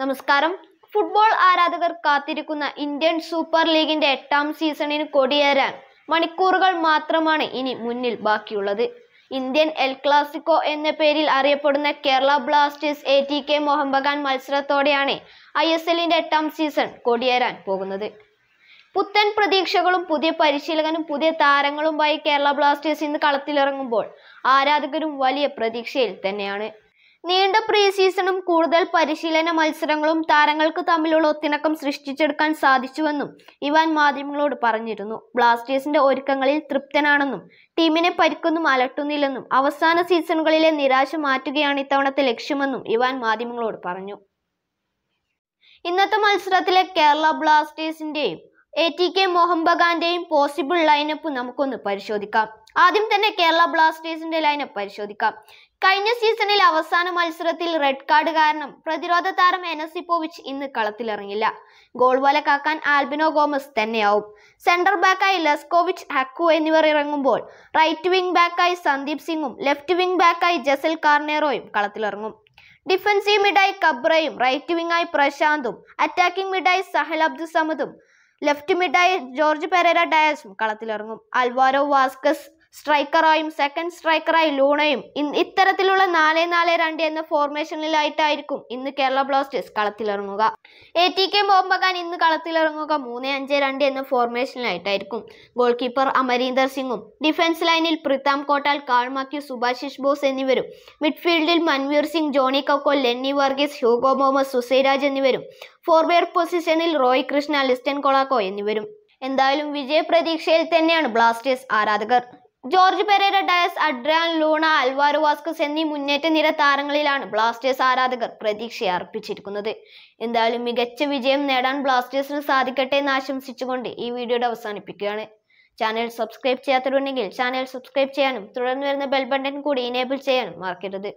നമസ്കാരം ഫുട്ബോൾ ആരാധകർ കാത്തിരിക്കുന്ന ഇന്ത്യൻ സൂപ്പർ ലീഗിന്റെ എട്ടാം സീസണിന് കൊടിയേരാൻ മണിക്കൂറുകൾ മാത്രമാണ് ഇനി മുന്നിൽ ബാക്കിയുള്ളത് ഇന്ത്യൻ എൽ ക്ലാസിക്കോ എന്ന പേരിൽ അറിയപ്പെടുന്ന Kerala blasters A T K Mohun Bagan മത്സരത്തോടെയാണ് ഐ എസ് എല്ലിന്റെ എട്ടാം സീസൺ കൊടിയേരാൻ പോകുന്നത് പുത്തൻ പ്രതീക്ഷകളും പുതിയ പരിശീലകനും പുതിയ താരങ്ങളുമായി കേരള ബ്ലാസ്റ്റേഴ്സ് ഇന്ന് കളത്തിലിറങ്ങുമ്പോൾ ആരാധകരും വലിയ പ്രതീക്ഷയിൽ തന്നെയാണ് നീണ്ട പ്രീ സീസണും കൂടുതൽ പരിശീലന മത്സരങ്ങളും താരങ്ങൾക്ക് തമ്മിലുള്ള ഒത്തിണക്കം സൃഷ്ടിച്ചെടുക്കാൻ സാധിച്ചുവെന്നും ഇവാൻ മാധ്യമങ്ങളോട് പറഞ്ഞിരുന്നു ബ്ലാസ്റ്റേഴ്സിന്റെ ഒരുക്കങ്ങളിൽ തൃപ്തനാണെന്നും ടീമിനെ പരിക്കൊന്നും അലട്ടുന്നില്ലെന്നും അവസാന സീസണുകളിലെ നിരാശ മാറ്റുകയാണ് ഇത്തവണത്തെ ലക്ഷ്യമെന്നും ഇവാൻ മാധ്യമങ്ങളോട് പറഞ്ഞു ഇന്നത്തെ മത്സരത്തിലെ കേരള ബ്ലാസ്റ്റേഴ്സിന്റെയും എ ടി കെ മോഹൻ ബഗാന്റെയും പോസിബിൾ ലൈനപ്പ് നമുക്കൊന്ന് പരിശോധിക്കാം ആദ്യം തന്നെ കേരള ബ്ലാസ്റ്റേഴ്സിന്റെ ലൈനപ്പ് പരിശോധിക്കാം കഴിഞ്ഞ സീസണിൽ അവസാന മത്സരത്തിൽ റെഡ് കാർഡ് കാരണം പ്രതിരോധ താരം എനസിപ്പോവിച്ച് ഇന്ന് കളത്തിലിറങ്ങില്ല ഗോൾ വല കാക്കാൻ ആൽബിനോ ഗോമസ് തന്നെയാവും സെന്റർ ബാക്കായി ലെസ്കോവിച്ച് ഹക്കു എന്നിവർ ഇറങ്ങുമ്പോൾ റൈറ്റ് വിംഗ് ബാക്കായി സന്ദീപ് സിംഗും ലെഫ്റ്റ് വിംഗ് ബാക്കായി ജസൽ കാർണേറോയും കളത്തിലിറങ്ങും ഡിഫൻസീവ് മിഡായി കബ്രയും റൈറ്റ് വിംഗായി പ്രശാന്തും അറ്റാക്കിംഗ് മിഡായി സഹൽ അബ്ദുൽ സമദും ലെഫ്റ്റ് മിഡായി ജോർജ് പെരേര ഡയസും കളത്തിലിറങ്ങും അൽവാരോ വാസ്കസ് സ്ട്രൈക്കറായും സെക്കൻഡ് സ്ട്രൈക്കറായി ലൂണയും ഇത്തരത്തിലുള്ള നാല് നാല് രണ്ട് എന്ന ഫോർമേഷനിലായിട്ടായിരിക്കും ഇന്ന് കേരള ബ്ലാസ്റ്റേഴ്സ് കളത്തിലിറങ്ങുക എ ടി കെ ബോംബകാൻ ഇന്ന് കളത്തിലിറങ്ങുക മൂന്ന് അഞ്ച് രണ്ട് എന്ന ഫോർമേഷനിലായിട്ടായിരിക്കും ഗോൾ കീപ്പർ അമരീന്ദർ സിംഗും ഡിഫൻസ് ലൈനിൽ പ്രിതാം കോട്ടാൽ കാൾമാക്കി സുഭാശിഷ് ബോസ് എന്നിവരും മിഡ്ഫീൽഡിൽ Manvir Singh Joni Kauko Lenny Varghese Hugo Mohammed Soosairaj എന്നിവരും ഫോർവേർ പൊസിഷനിൽ റോയ് കൃഷ്ണ ലിസ്റ്റൻ കൊളാക്കോ എന്നിവരും എന്തായാലും വിജയപ്രതീക്ഷയിൽ തന്നെയാണ് ബ്ലാസ്റ്റേഴ്സ് ആരാധകർ Jorge Pereyra Diaz Adrian Luna Alvaro Vazquez എന്നീ മുന്നേറ്റ നിര താരങ്ങളിലാണ് ബ്ലാസ്റ്റേഴ്സ് ആരാധകർ പ്രതീക്ഷ അർപ്പിച്ചിരിക്കുന്നത് എന്തായാലും മികച്ച വിജയം നേടാൻ ബ്ലാസ്റ്റേഴ്സിന് സാധിക്കട്ടെ എന്ന് ആശംസിച്ചുകൊണ്ട് ഈ വീഡിയോയുടെ അവസാനിപ്പിക്കുകയാണ് ചാനൽ സബ്സ്ക്രൈബ് ചെയ്യാത്തവരുണ്ടെങ്കിൽ ചാനൽ സബ്സ്ക്രൈബ് ചെയ്യാനും തുടർന്ന് വരുന്ന ബെൽ ബട്ടൺ കൂടി ഇനേബിൾ ചെയ്യാനും മറക്കരുത്